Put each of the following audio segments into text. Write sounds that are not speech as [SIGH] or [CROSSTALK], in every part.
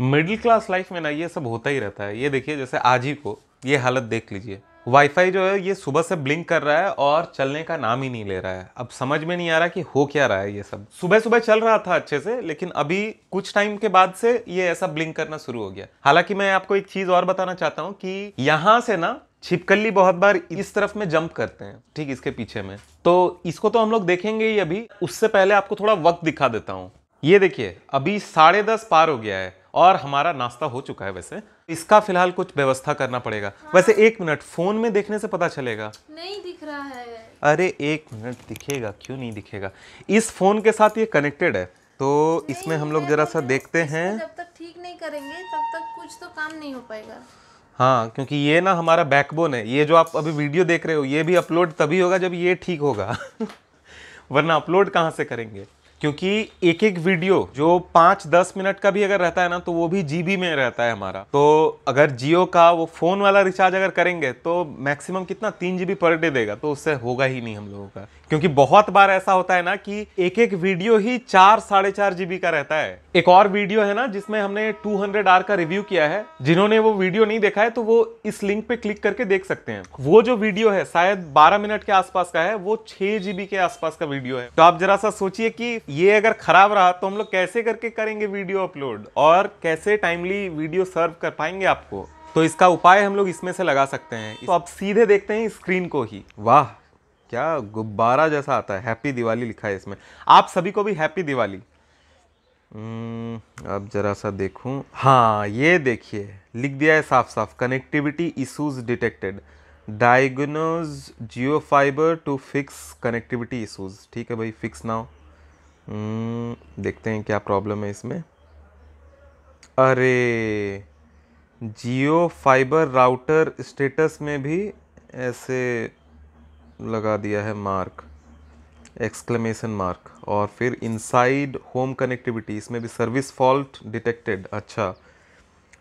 Middle class life में ना ये सब होता ही रहता है ये देखिए जैसे आज ही को ये हालत देख लीजिए वाईफाई जो है ये सुबह से ब्लिंक कर रहा है और चलने का नाम ही नहीं ले रहा है अब समझ में नहीं आ रहा कि हो क्या रहा है ये सब सुबह सुबह चल रहा था अच्छे से लेकिन अभी कुछ टाइम के बाद से ये ऐसा ब्लिंक करना शुरू हो गया हालांकि मैं आपको एक चीज और बताना चाहता हूँ कि यहाँ से ना छिपकली बहुत बार इस तरफ में जंप करते हैं ठीक इसके पीछे में तो इसको तो हम लोग देखेंगे ही अभी उससे पहले आपको थोड़ा वक्त दिखा देता हूँ ये देखिए अभी साढ़े दस पार हो गया है और हमारा नाश्ता हो चुका है वैसे इसका फिलहाल कुछ व्यवस्था करना पड़ेगा हाँ। वैसे एक मिनट फोन में देखने से पता चलेगा नहीं दिख रहा है अरे एक मिनट दिखेगा क्यों नहीं दिखेगा इस फोन के साथ ये कनेक्टेड है तो इसमें हम लोग जरा सा देखते हैं जब तक ठीक नहीं करेंगे तब तक कुछ तो काम नहीं हो पाएगा हाँ क्योंकि ये ना हमारा बैकबोन है ये जो आप अभी वीडियो देख रहे हो ये भी अपलोड तभी होगा जब ये ठीक होगा [LAUGHS] वरना अपलोड कहाँ से करेंगे क्योंकि एक एक वीडियो जो पांच दस मिनट का भी अगर रहता है ना तो वो भी जीबी में रहता है हमारा तो अगर जियो का वो फ़ोन वाला रिचार्ज अगर करेंगे तो मैक्सिमम कितना तीन जीबी पर डे देगा तो उससे होगा ही नहीं हम लोगों का क्योंकि बहुत बार ऐसा होता है ना कि एक एक वीडियो ही चार साढ़े चार जी का रहता है एक और वीडियो है ना जिसमें हमने 200 आर का रिव्यू किया है जिन्होंने वो वीडियो नहीं देखा है तो वो इस लिंक पे क्लिक करके देख सकते हैं वो जो वीडियो है शायद 12 मिनट के आसपास का है वो छह जीबी के आसपास का वीडियो है तो आप जरा सा सोचिए कि ये अगर खराब रहा तो हम लोग कैसे करके करेंगे वीडियो अपलोड और कैसे टाइमली वीडियो सर्व कर पाएंगे आपको तो इसका उपाय हम लोग इसमें से लगा सकते हैं तो आप सीधे देखते हैं स्क्रीन को ही वाह क्या गुब्बारा जैसा आता है हैप्पी दिवाली लिखा है इसमें आप सभी को भी हैप्पी दिवाली अब हम्म, ज़रा सा देखूं हाँ ये देखिए लिख दिया है साफ साफ connectivity issues detected diagnose Jio fiber to fix connectivity issues ठीक है भाई फिक्स हम्म, नाउ देखते हैं क्या प्रॉब्लम है इसमें अरे जियो फाइबर राउटर स्टेटस में भी ऐसे लगा दिया है मार्क एक्सक्लेमेशन मार्क और फिर इनसाइड होम कनेक्टिविटी इसमें भी सर्विस फॉल्ट डिटेक्टेड अच्छा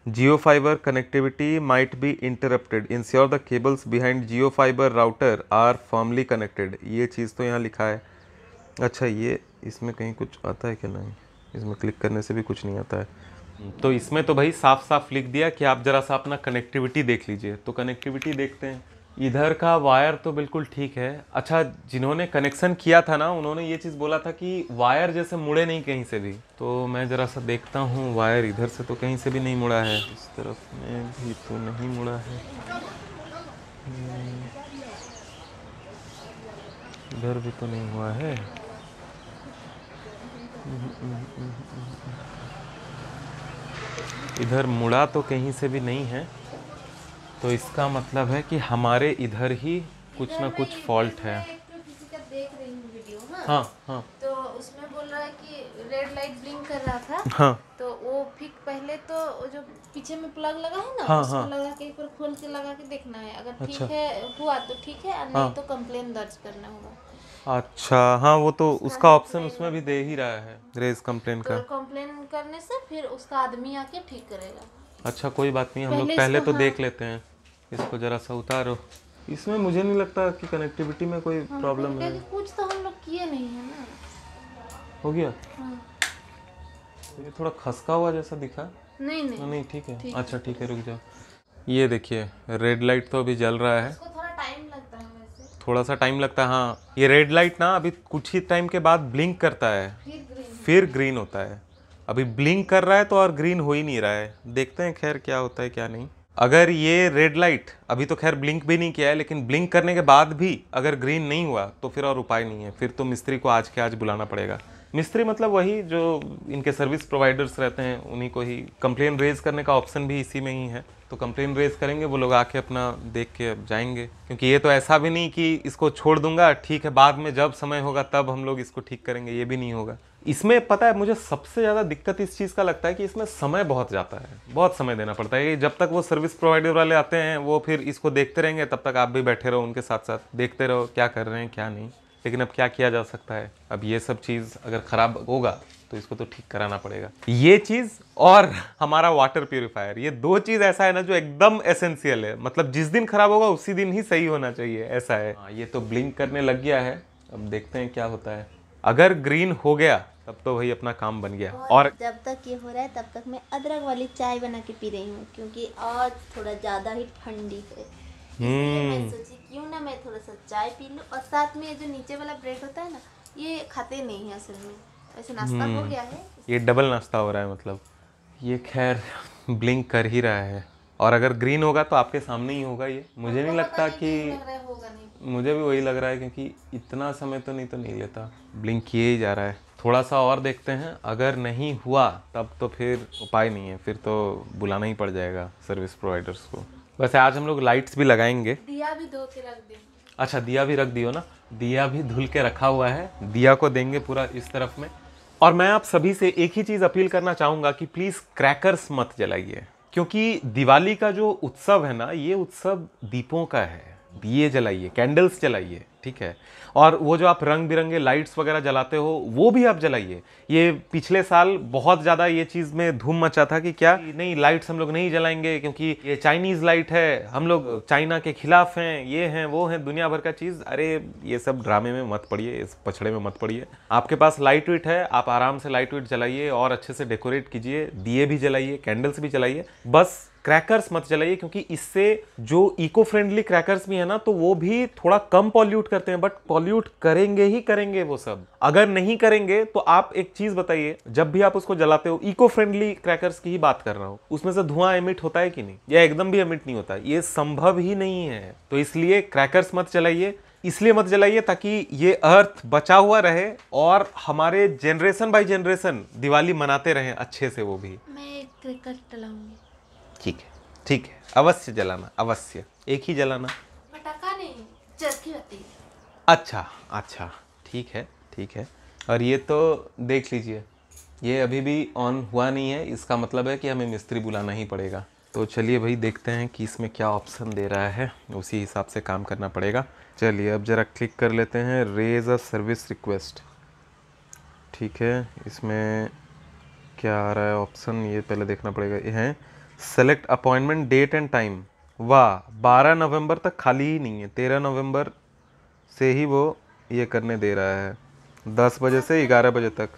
Jio fiber connectivity might be interrupted ensure the cables behind Jio fiber router are firmly connected ये चीज़ तो यहाँ लिखा है अच्छा ये इसमें कहीं कुछ आता है कि नहीं इसमें क्लिक करने से भी कुछ नहीं आता है तो इसमें तो भाई साफ साफ लिख दिया कि आप ज़रा सा अपना कनेक्टिविटी देख लीजिए तो कनेक्टिविटी देखते हैं इधर का वायर तो बिल्कुल ठीक है अच्छा जिन्होंने कनेक्शन किया था ना उन्होंने ये चीज़ बोला था कि वायर जैसे मुड़े नहीं कहीं से भी तो मैं ज़रा सा देखता हूँ वायर इधर से तो कहीं से भी नहीं मुड़ा है इस तरफ में भी तो नहीं मुड़ा है हम्म, इधर भी तो नहीं हुआ है इधर मुड़ा तो कहीं से भी नहीं है तो इसका मतलब है कि हमारे इधर ही कुछ ना कुछ फॉल्ट है तो, हाँ। हाँ, हाँ। तो उसमें बोल रहा है रेड लाइट ब्लिंक कर रहा था तो वो पहले तो जो पीछे में प्लग लगा के देखना है ठीक अच्छा, है तो हाँ, अच्छा हाँ वो तो उसका, ऑप्शन उसमें भी दे ही रहा है रेज कम्प्लेन का कम्प्लेन करने से फिर उसका आदमी आके ठीक करेगा अच्छा कोई बात नहीं हम लोग पहले तो देख लेते हैं इसको जरा सा उतारो इसमें मुझे नहीं लगता कि कनेक्टिविटी में कोई प्रॉब्लम हाँ, है कुछ तो हम लोग किए नहीं है ना हो गया हाँ। ये थोड़ा खसका हुआ जैसा दिखा नहीं नहीं नहीं ठीक है अच्छा ठीक है रुक जाओ ये देखिए रेड लाइट तो अभी जल रहा है थोड़ा सा टाइम लगता है हाँ ये रेड लाइट ना अभी कुछ ही टाइम के बाद ब्लिंक करता है फिर ग्रीन होता है अभी ब्लिंक कर रहा है तो और ग्रीन हो ही नहीं रहा है देखते हैं खैर क्या होता है क्या नहीं अगर ये रेड लाइट अभी तो खैर ब्लिंक भी नहीं किया है लेकिन ब्लिंक करने के बाद भी अगर ग्रीन नहीं हुआ तो फिर और उपाय नहीं है फिर तो मिस्त्री को आज के आज बुलाना पड़ेगा मिस्त्री मतलब वही जो इनके सर्विस प्रोवाइडर्स रहते हैं उन्हीं को ही कंप्लेन रेज करने का ऑप्शन भी इसी में ही है तो कंप्लेन रेज करेंगे वो लोग आके अपना देख के अब जाएंगे क्योंकि ये तो ऐसा भी नहीं कि इसको छोड़ दूंगा ठीक है बाद में जब समय होगा तब हम लोग इसको ठीक करेंगे ये भी नहीं होगा इसमें पता है मुझे सबसे ज़्यादा दिक्कत इस चीज़ का लगता है कि इसमें समय बहुत जाता है बहुत समय देना पड़ता है जब तक वो सर्विस प्रोवाइडर वाले आते हैं वो फिर इसको देखते रहेंगे तब तक आप भी बैठे रहो उनके साथ साथ देखते रहो क्या कर रहे हैं क्या नहीं लेकिन अब क्या किया जा सकता है अब ये सब चीज़ अगर ख़राब होगा तो इसको तो ठीक कराना पड़ेगा ये चीज़ और हमारा वाटर प्योरीफायर ये दो चीज़ ऐसा है ना जो एकदम एसेंशियल है मतलब जिस दिन ख़राब होगा उसी दिन ही सही होना चाहिए ऐसा है हाँ, ये तो ब्लिंक करने लग गया है अब देखते हैं क्या होता है अगर ग्रीन हो गया तब तो भाई अपना काम बन गया और, और जब तक ये हो रहा है तब तक मैं अदरक वाली चाय बना के पी रही हूँ क्योंकि आज थोड़ा ज़्यादा ही ठंडी है हम्म। सोची क्यों ना मैं थोड़ा सा चाय पी लूँ और साथ में जो नीचे वाला ब्रेड होता है ना ये खाते नहीं है असल में नाश्ता हो हम्म। गया है ये डबल नाश्ता हो रहा है मतलब ये खैर ब्लिंक कर ही रहा है और अगर ग्रीन होगा तो आपके सामने ही होगा ये मुझे नहीं लगता कि मुझे भी वही लग रहा है क्योंकि इतना समय तो नहीं तो नहीं लेता ब्लिंक किए ही जा रहा है थोड़ा सा और देखते हैं अगर नहीं हुआ तब तो फिर उपाय नहीं है फिर तो बुलाना ही पड़ जाएगा सर्विस प्रोवाइडर्स को वैसे आज हम लोग लाइट्स भी लगाएंगे दिया भी धो के रख देंगे अच्छा दिया भी रख दियो ना दिया भी धुल के रखा हुआ है दिया को देंगे पूरा इस तरफ में और मैं आप सभी से एक ही चीज़ अपील करना चाहूँगा कि प्लीज़ क्रैकर्स मत जलाइए क्योंकि दिवाली का जो उत्सव है ना ये उत्सव दीपों का है दिए जलाइए कैंडल्स जलाइए ठीक है और वो जो आप रंग बिरंगे लाइट्स वगैरह जलाते हो वो भी आप जलाइए ये पिछले साल बहुत ज़्यादा ये चीज़ में धूम मचा था कि क्या नहीं लाइट्स हम लोग नहीं जलाएंगे क्योंकि ये चाइनीज़ लाइट है हम लोग चाइना के खिलाफ हैं ये हैं वो हैं दुनिया भर का चीज़ अरे ये सब ड्रामे में मत पड़िए इस पछड़े में मत पड़िए आपके पास लाइट वीट है आप आराम से लाइट वीट जलाइए और अच्छे से डेकोरेट कीजिए दिए भी जलाइए कैंडल्स भी जलाइए बस क्रैकर्स मत जलाइए क्योंकि इससे जो इको फ्रेंडली क्रैकर्स भी है ना तो वो भी थोड़ा कम पॉल्यूट करते हैं बट पॉल्यूट करेंगे ही करेंगे वो सब अगर नहीं करेंगे तो आप एक चीज बताइए जब भी आप उसको जलाते हो इको फ्रेंडली क्रैकर्स की ही बात कर रहा हूँ उसमें से धुआं एमिट होता है कि नहीं या एकदम भी एमिट नहीं होता ये संभव ही नहीं है तो इसलिए क्रैकर्स मत जलाइए इसलिए मत जलाइए ताकि ये अर्थ बचा हुआ रहे और हमारे जनरेशन बाय जनरेशन दिवाली मनाते रहे अच्छे से वो भी मैं क्रैकर्स जलाऊंगी ठीक है ठीक है अवश्य जलाना अवश्य एक ही जलाना पटाखा नहीं चरखी होती है अच्छा अच्छा ठीक है ठीक है और ये तो देख लीजिए ये अभी भी ऑन हुआ नहीं है इसका मतलब है कि हमें मिस्त्री बुलाना ही पड़ेगा तो चलिए भाई देखते हैं कि इसमें क्या ऑप्शन दे रहा है उसी हिसाब से काम करना पड़ेगा चलिए अब ज़रा क्लिक कर लेते हैं रेज अ सर्विस रिक्वेस्ट ठीक है इसमें क्या आ रहा है ऑप्शन ये पहले देखना पड़ेगा ये हैं select appointment date and time वाह बारह नवंबर तक खाली ही नहीं है तेरह नवंबर से ही वो ये करने दे रहा है दस बजे से ग्यारह बजे तक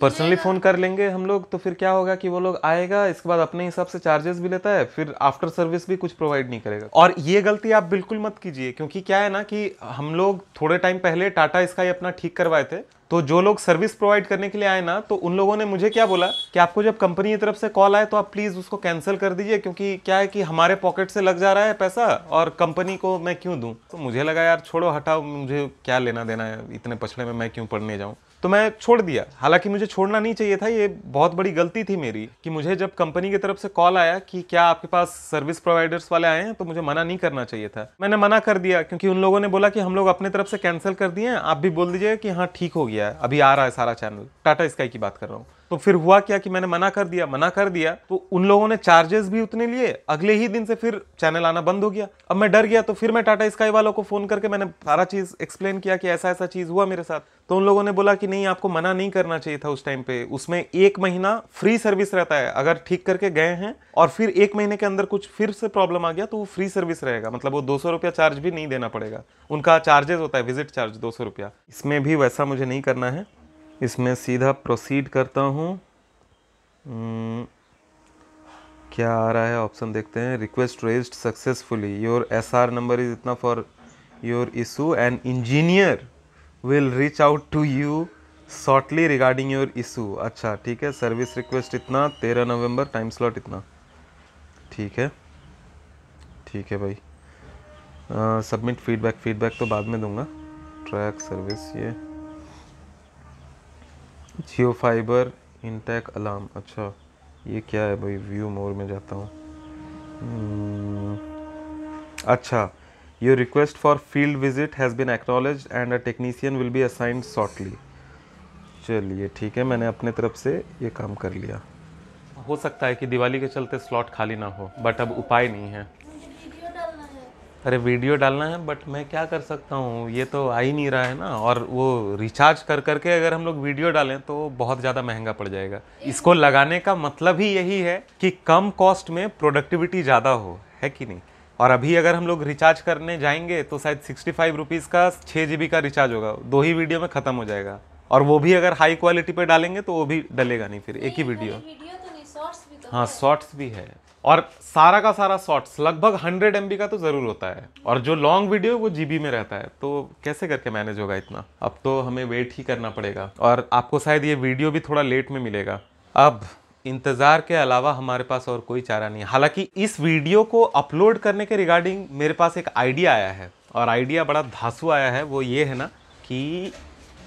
पर्सनली फ़ोन तो कर लेंगे हम लोग तो फिर क्या होगा कि वो लोग आएगा इसके बाद अपने हिसाब से चार्जेस भी लेता है फिर आफ्टर सर्विस भी कुछ प्रोवाइड नहीं करेगा और ये गलती आप बिल्कुल मत कीजिए क्योंकि क्या है ना कि हम लोग थोड़े टाइम पहले टाटा स्काई अपना ठीक करवाए थे तो जो लोग सर्विस प्रोवाइड करने के लिए आए ना तो उन लोगों ने मुझे क्या बोला कि आपको जब कंपनी की तरफ से कॉल आए तो आप प्लीज़ उसको कैंसिल कर दीजिए क्योंकि क्या है कि हमारे पॉकेट से लग जा रहा है पैसा और कंपनी को मैं क्यों दूं तो मुझे लगा यार छोड़ो हटाओ मुझे क्या लेना देना है इतने पछड़े में मैं क्यों पढ़ने जाऊँ तो मैं छोड़ दिया हालांकि मुझे छोड़ना नहीं चाहिए था ये बहुत बड़ी गलती थी मेरी कि मुझे जब कंपनी की तरफ से कॉल आया कि क्या आपके पास सर्विस प्रोवाइडर्स वाले आए हैं तो मुझे मना नहीं करना चाहिए था मैंने मना कर दिया क्योंकि उन लोगों ने बोला कि हम लोग अपने तरफ से कैंसिल कर दिए हैं आप भी बोल दीजिए कि हाँ ठीक हो गया है अभी आ रहा है सारा चैनल टाटा स्काई की बात कर रहा हूँ तो फिर हुआ क्या कि मैंने मना कर दिया मना कर दिया तो उन लोगों ने चार्जेस भी उतने लिए अगले ही दिन से फिर चैनल आना बंद हो गया अब मैं डर गया तो फिर मैं टाटा स्काई वालों को फोन करके मैंने सारा चीज एक्सप्लेन किया कि ऐसा ऐसा चीज हुआ मेरे साथ तो उन लोगों ने बोला कि नहीं आपको मना नहीं करना चाहिए था उस टाइम पे उसमें एक महीना फ्री सर्विस रहता है अगर ठीक करके गए हैं और फिर एक महीने के अंदर कुछ फिर से प्रॉब्लम आ गया तो वो फ्री सर्विस रहेगा मतलब वो दो सौ रुपया चार्ज भी नहीं देना पड़ेगा उनका चार्जेस होता है विजिट चार्ज दो सौ रुपया इसमें भी वैसा मुझे नहीं करना है इसमें सीधा प्रोसीड करता हूँ hmm, क्या आ रहा है ऑप्शन देखते हैं request raised successfully your S R number is इतना for your issue and engineer will reach out to you shortly regarding your issue अच्छा ठीक है सर्विस रिक्वेस्ट इतना तेरह नवंबर टाइम स्लॉट इतना ठीक है ठीक है भाई सबमिट फीडबैक फीडबैक तो बाद में दूंगा ट्रैक सर्विस ये जियो फाइबर इनटेक अलार्म अच्छा ये क्या है भाई व्यू मोर में जाता हूँ hmm, अच्छा your request for field visit has been acknowledge and a technician will be assigned shortly चलिए ठीक है मैंने अपने तरफ से ये काम कर लिया हो सकता है कि दिवाली के चलते स्लॉट खाली ना हो बट अब उपाय नहीं है अरे वीडियो डालना है बट मैं क्या कर सकता हूँ ये तो आ ही नहीं रहा है ना और वो रिचार्ज कर करके अगर हम लोग वीडियो डालें तो बहुत ज़्यादा महंगा पड़ जाएगा इसको लगाने का मतलब ही यही है कि कम कॉस्ट में प्रोडक्टिविटी ज़्यादा हो है कि नहीं और अभी अगर हम लोग रिचार्ज करने जाएंगे तो शायद सिक्सटी फाइव रुपीज़ का छः जी का रिचार्ज होगा दो ही वीडियो में ख़त्म हो जाएगा और वो भी अगर हाई क्वालिटी पे डालेंगे तो वो भी डलेगा नहीं फिर एक ही वीडियो, वीडियो तो, तो हाँ शॉर्ट्स भी है और सारा का सारा शॉर्ट्स लगभग हंड्रेड एम का तो ज़रूर होता है और जो लॉन्ग वीडियो वो जी में रहता है तो कैसे करके मैनेज होगा इतना अब तो हमें वेट ही करना पड़ेगा और आपको शायद ये वीडियो भी थोड़ा लेट में मिलेगा अब इंतज़ार के अलावा हमारे पास और कोई चारा नहीं है हालांकि इस वीडियो को अपलोड करने के रिगार्डिंग मेरे पास एक आइडिया आया है और आइडिया बड़ा धासु आया है वो ये है ना कि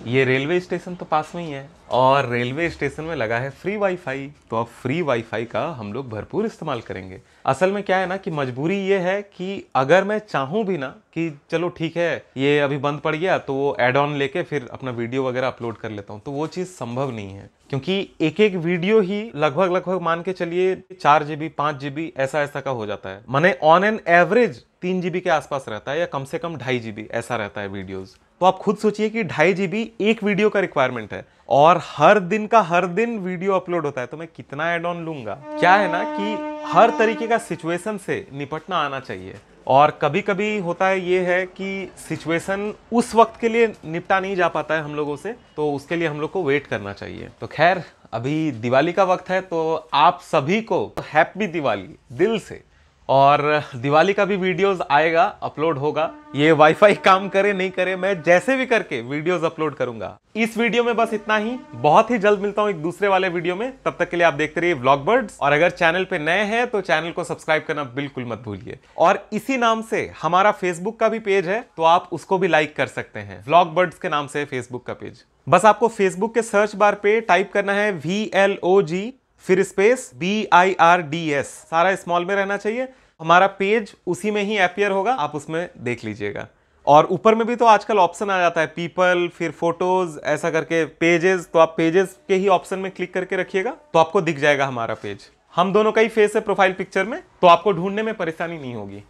ये रेलवे स्टेशन तो पास में ही है और रेलवे स्टेशन में लगा है फ्री वाईफाई तो अब फ्री वाईफाई का हम लोग भरपूर इस्तेमाल करेंगे असल में क्या है ना कि मजबूरी ये है कि अगर मैं चाहूँ भी ना कि चलो ठीक है ये अभी बंद पड़ गया तो वो एड ऑन लेके फिर अपना वीडियो वगैरह अपलोड कर लेता हूँ तो वो चीज़ संभव नहीं है क्योंकि एक एक वीडियो ही लगभग लगभग मान के चलिए चार जीबी पांच पाँच ऐसा ऐसा का हो जाता है मैंने ऑन एन एवरेज तीन जीबी के आसपास रहता है या कम से कम ढाई जीबी ऐसा रहता है वीडियोज़ तो आप खुद सोचिए कि ढाई जी एक वीडियो का रिक्वायरमेंट है और हर दिन का हर दिन वीडियो अपलोड होता है तो मैं कितना एड ऑन लूंगा क्या है ना कि हर तरीके का सिचुएशन से निपटना आना चाहिए और कभी कभी होता है ये है कि सिचुएशन उस वक्त के लिए निपटा नहीं जा पाता है हम लोगों से तो उसके लिए हम लोग को वेट करना चाहिए तो खैर अभी दिवाली का वक्त है तो आप सभी को हैप्पी तो दिवाली दिल से और दिवाली का भी वीडियोस आएगा अपलोड होगा ये वाईफाई काम करे नहीं करे मैं जैसे भी करके वीडियोस अपलोड करूंगा इस वीडियो में बस इतना ही बहुत ही जल्द मिलता हूं एक दूसरे वाले वीडियो में तब तक के लिए आप देखते रहिए ब्लॉग बर्ड्स और अगर चैनल पे नए हैं तो चैनल को सब्सक्राइब करना बिल्कुल मत भूलिए और इसी नाम से हमारा फेसबुक का भी पेज है तो आप उसको भी लाइक कर सकते हैं ब्लॉग बर्ड्स के नाम से फेसबुक का पेज बस आपको फेसबुक के सर्च बार पे टाइप करना है वी एल ओ जी फिर space B I R D S सारा स्मॉल में रहना चाहिए हमारा पेज उसी में ही अपियर होगा आप उसमें देख लीजिएगा और ऊपर में भी तो आजकल ऑप्शन आ जाता है पीपल फिर फोटोज ऐसा करके पेजेस तो आप पेजेस के ही ऑप्शन में क्लिक करके रखिएगा तो आपको दिख जाएगा हमारा पेज हम दोनों का ही फेस है प्रोफाइल पिक्चर में तो आपको ढूंढने में परेशानी नहीं होगी